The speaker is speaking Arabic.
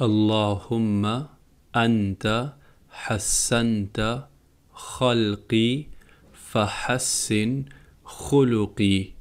اللهم أنت حسنت خلقي فحسن خلقي